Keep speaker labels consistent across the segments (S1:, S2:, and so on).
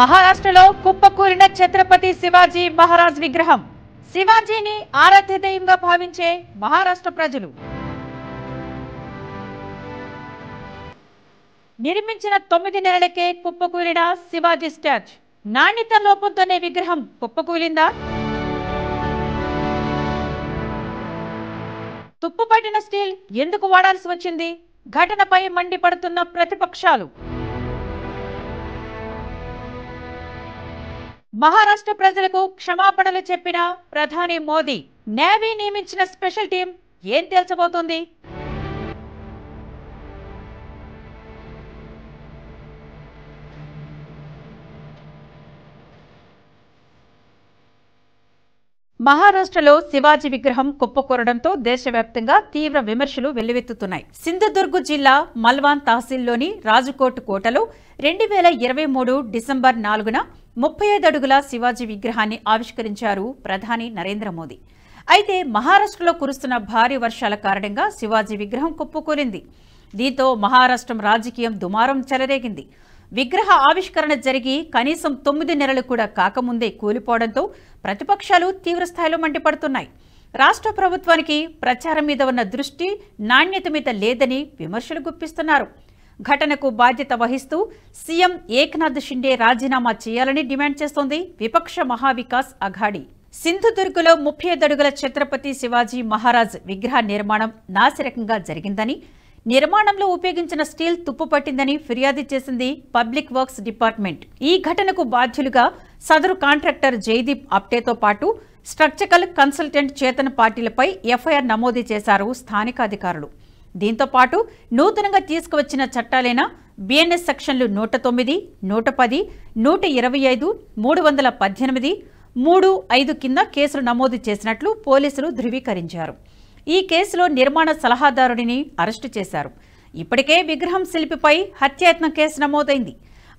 S1: మహారాష్ట్రలో కుప్పకూరిన ఛత్రపతి శివాజీ మహారాజ్ విగ్రహం శివాజీని ఆరాధ్య దయంగా భావించే మహారాష్ట్ర ప్రజలు నిర్మించిన తొమ్మిది నెలలకే కుప్పకూలిన శివాజీ స్టాచ్ నాణ్యత లోపంతోనే విగ్రహం కుప్పకూలిందా తుప్పుపట్టిన స్టీల్ ఎందుకు వాడాల్సి వచ్చింది ఘటనపై మండిపడుతున్న ప్రతిపక్షాలు మహారాష్ట్ర ప్రజలకు క్షమాపణలు చెప్పిన ప్రధాని మోదీ నేవీ నియమించిన స్పెషల్ టీం ఏం తేల్చబోతోంది
S2: మహారాష్ట్రలో శివాజీ విగ్రహం కుప్పకూరడంతో దేశవ్యాప్తంగా తీవ్ర విమర్శలు వెల్లువెత్తుతున్నాయి సింధుదుర్గు జిల్లా మల్వాన్ తహసీల్లోని రాజుకోట్ కోటలో రెండు వేల ఇరవై మూడు డిసెంబర్ నాలుగున ముప్పై ఐదు అడుగుల శివాజీ విగ్రహాన్ని ఆవిష్కరించారు ప్రధాని నరేంద్ర మోదీ అయితే మహారాష్ట్రలో కురుస్తున్న భారీ వర్షాల కారణంగా శివాజీ విగ్రహం కుప్పకూలింది దీంతో మహారాష్ట్రం రాజకీయం దుమారం చెలరేగింది విగ్రహ ఆవిష్కరణ జరిగి కనీసం తొమ్మిది నెలలు కూడా కాకముందే కూలిపోవడంతో ప్రతిపక్షాలు తీవ్రస్థాయిలో మండిపడుతున్నాయి రాష్ట్ర ప్రభుత్వానికి ప్రచారం మీద ఉన్న దృష్టి నాణ్యత మీద లేదని విమర్శలు గుప్పిస్తున్నారు ఘటనకు బాధ్యత వహిస్తూ సీఎం ఏక్నాథ్ షిండే రాజీనామా చేయాలని డిమాండ్ చేస్తోంది విపక్ష మహావికాస్ అఘాడీ సింధుదుర్గులో ముప్పై అడుగుల ఛత్రపతి శివాజీ మహారాజ్ విగ్రహ నిర్మాణం నాసిరకంగా జరిగిందని నిర్మాణంలో ఉపయోగించిన స్టీల్ తుప్పు పట్టిందని ఫిర్యాదు చేసింది పబ్లిక్ వర్క్స్ డిపార్ట్మెంట్ ఈ ఘటనకు బాధ్యులుగా సదరు కాంట్రాక్టర్ జయదీప్ అప్టేతో పాటు స్ట్రక్చరల్ కన్సల్టెంట్ చేతన్ పార్టీలపై ఎఫ్ఐఆర్ నమోదు చేశారు స్థానిక అధికారులు దీంతో పాటు నూతనంగా తీసుకువచ్చిన చట్టాలైన బిఎన్ఎస్ సెక్షన్లు నూట తొమ్మిది నూట పది నూట ఇరవై ఐదు మూడు వందల పద్దెనిమిది మూడు ఐదు కింద కేసులు నమోదు చేసినట్లు పోలీసులు ధృవీకరించారు ఈ కేసులో నిర్మాణ సలహాదారుడిని అరెస్టు చేశారు ఇప్పటికే విగ్రహం శిల్పిపై హత్యాయత్నం కేసు నమోదైంది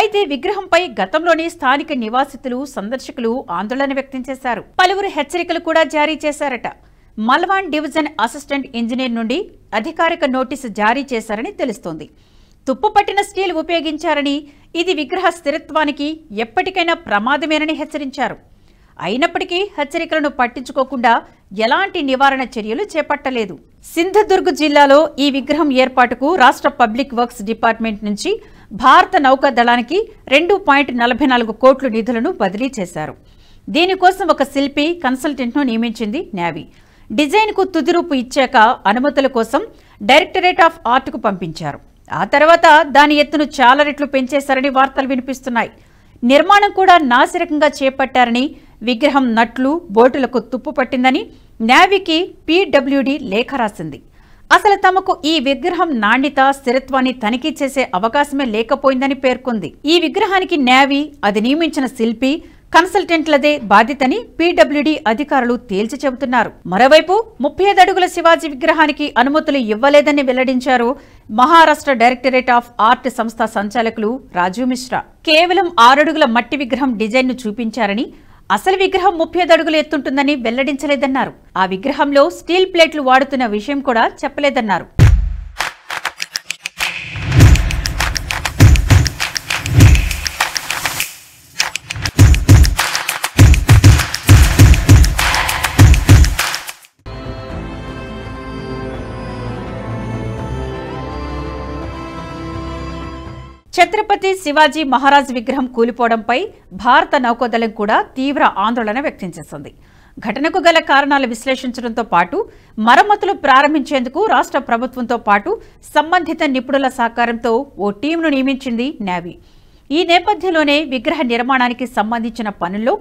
S2: అయితే విగ్రహంపై గతంలోని స్థానిక నివాసితులు సందర్శకులు ఆందోళన వ్యక్తం చేశారు పలువురు హెచ్చరికలు కూడా జారీ చేశారట మల్వాన్ డివిజన్ అసిస్టెంట్ ఇంజనీర్ నుండి అధికారిక నోటీసు జారీ చేశారని తెలుస్తోంది తుప్పు పట్టిన స్టీల్ ఉపయోగించారని ఇది విగ్రహ స్థిరత్వానికి ఎప్పటికైనా ప్రమాదమేనని హెచ్చరించారు అయినప్పటికీ హెచ్చరికలను పట్టించుకోకుండా ఎలాంటి నివారణ చర్యలు చేపట్టలేదు సింధదుర్గ్ జిల్లాలో ఈ విగ్రహం ఏర్పాటుకు రాష్ట్ర పబ్లిక్ వర్క్స్ డిపార్ట్మెంట్ నుంచి భారత నౌకాదళానికి రెండు పాయింట్ నలభై నాలుగు కోట్లు నిధులను బదిలీ చేశారు దీనికోసం ఒక శిల్పి కన్సల్టెంట్ను నియమించింది నేవీ డిజైన్కు తుదిరూపు ఇచ్చాక అనుమతుల కోసం డైరెక్టరేట్ ఆఫ్ ఆర్ట్కు పంపించారు ఆ తర్వాత దాని ఎత్తును చాలా రెట్లు పెంచేశారని వార్తలు వినిపిస్తున్నాయి నిర్మాణం కూడా నాసిరకంగా చేపట్టారని విగ్రహం నట్లు బోటులకు తుప్పు పట్టిందని నావీకి పీడబ్ల్యూడీ లేఖ రాసింది అసలు తమకు ఈ విగ్రహం నాణ్యత స్థిరత్వాన్ని తనిఖీ చేసే అవకాశమే లేకపోయిందని పేర్కొంది ఈ విగ్రహానికి నేవీ అది నియమించిన శిల్పి కన్సల్టెంట్లదే బాధ్యతని పీడబ్ల్యూడీ అధికారులు తేల్చి చెబుతున్నారు మరోవైపు ముప్పై ఐదు అడుగుల శివాజీ విగ్రహానికి అనుమతులు ఇవ్వలేదని వెల్లడించారు మహారాష్ట్ర డైరెక్టరేట్ ఆఫ్ ఆర్ట్ సంస్థ సంచాలకులు రాజు మిశ్రా కేవలం ఆరడుగుల మట్టి విగ్రహం డిజైన్ను చూపించారని అసలు విగ్రహం ముప్పై అడుగులు ఎత్తుంటుందని వెల్లడించలేదన్నారు ఆ విగ్రహంలో స్టీల్ ప్లేట్లు వాడుతున్న విషయం కూడా చెప్పలేదన్నారు ఛత్రపతి శివాజీ మహారాజ్ విగ్రహం కూలిపోవడంపై భారత నౌకాదళం కూడా తీవ్ర ఆందోళన వ్యక్తం చేసింది ఘటనకు గల కారణాలు విశ్లేషించడంతో పాటు మరమ్మతులు ప్రారంభించేందుకు రాష్ట్ర ప్రభుత్వంతో పాటు సంబంధిత నిపుణుల సహకారంతో ఓ టీంను నియమించింది నేవీ ఈ నేపథ్యంలోనే విగ్రహ నిర్మాణానికి సంబంధించిన పనుల్లో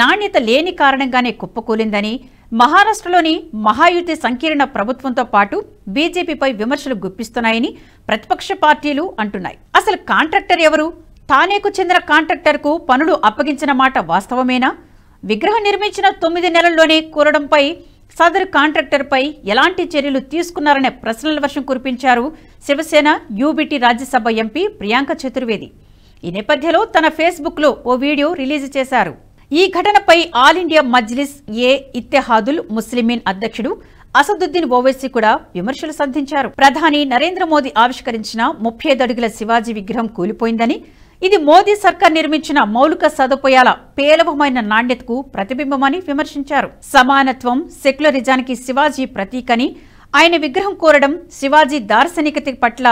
S2: నాణ్యత లేని కారణంగానే కుప్పకూలిందని మహారాష్ట్రలోని మహాయుతి సంకీర్ణ ప్రభుత్వంతో పాటు బీజేపీపై విమర్శలు గుప్పిస్తున్నాయని ప్రతిపక్ష పార్టీలు అంటున్నాయి అసలు కాంట్రాక్టర్ ఎవరు తానేకు చెందిన కాంట్రాక్టర్కు పనులు అప్పగించిన మాట వాస్తవమేనా విగ్రహం నిర్మించిన తొమ్మిది నెలల్లోనే కూరడంపై సదరు కాంట్రాక్టర్పై ఎలాంటి చర్యలు తీసుకున్నారనే ప్రశ్నల వర్షం కురిపించారు శివసేన యూబీటీ రాజ్యసభ ఎంపీ ప్రియాంక చతుర్వేది ఈ నేపథ్యంలో తన ఫేస్బుక్లో ఓ వీడియో రిలీజ్ చేశారు ఈ ఘటనపై ఆల్ ఇండియా మజ్లిస్ ఏ ఇత్తెహాదుల్ ముస్లిమీన్ అధ్యక్షుడు అసదుద్దీన్ ఓవైసీ కూడా విమర్శలు సంధించారు ప్రధాని నరేంద్ర మోదీ ఆవిష్కరించిన ముప్పై అడుగుల శివాజీ విగ్రహం కూలిపోయిందని ఇది మోదీ సర్కార్ నిర్మించిన మౌలిక సదుపాయాల పేలవమైన నాణ్యతకు ప్రతిబింబమని విమర్శించారు సమానత్వం సెక్యులరిజానికి శివాజీ ప్రతీకని ఆయన విగ్రహం కోరడం శివాజీ దార్శనికత పట్ల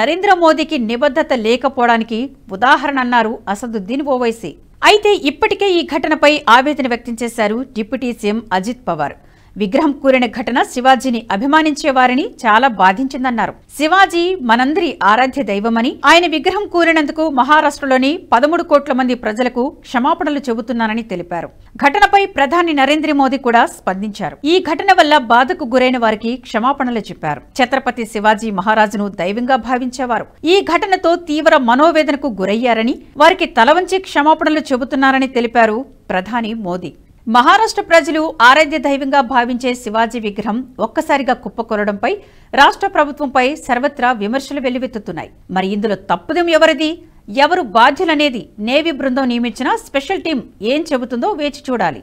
S2: నరేంద్ర మోదీకి నిబద్ధత లేకపోవడానికి ఉదాహరణ అన్నారు అసదుద్దీన్ ఓవైసీ అయితే ఇప్పటికే ఈ ఘటనపై ఆవేదన వ్యక్తం చేశారు డిప్యూటీ సీఎం అజిత్ పవార్ విగ్రహం కూరిన ఘటన శివాజీని అభిమానించేవారిని చాలా బాధించిందన్నారు శివాజీ మనందరి ఆరాధ్య దైవమని ఆయన విగ్రహం కూరినందుకు మహారాష్ట్రలోని పదమూడు కోట్ల మంది ప్రజలకు క్షమాపణలు చెబుతున్నానని తెలిపారు ఘటనపై ప్రధాని నరేంద్ర మోదీ కూడా స్పందించారు ఈ ఘటన వల్ల బాధకు గురైన వారికి క్షమాపణలు చెప్పారు ఛత్రపతి శివాజీ మహారాజును దైవంగా భావించేవారు ఈ ఘటనతో తీవ్ర మనోవేదనకు గురయ్యారని వారికి తలవంచి క్షమాపణలు చెబుతున్నారని తెలిపారు ప్రధాని మోదీ మహారాష్ట్ర ప్రజలు ఆరాధ్య దైవంగా భావించే శివాజీ విగ్రహం ఒక్కసారిగా కుప్పకొనడంపై రాష్ట్ర ప్రభుత్వంపై సర్వత్రా విమర్శలు వెల్లువెత్తుతున్నాయి మరి ఇందులో తప్పుదం ఎవరిది ఎవరు బాధ్యులనేది నేవీ బృందం నియమించిన స్పెషల్ టీం ఏం చెబుతుందో వేచి చూడాలి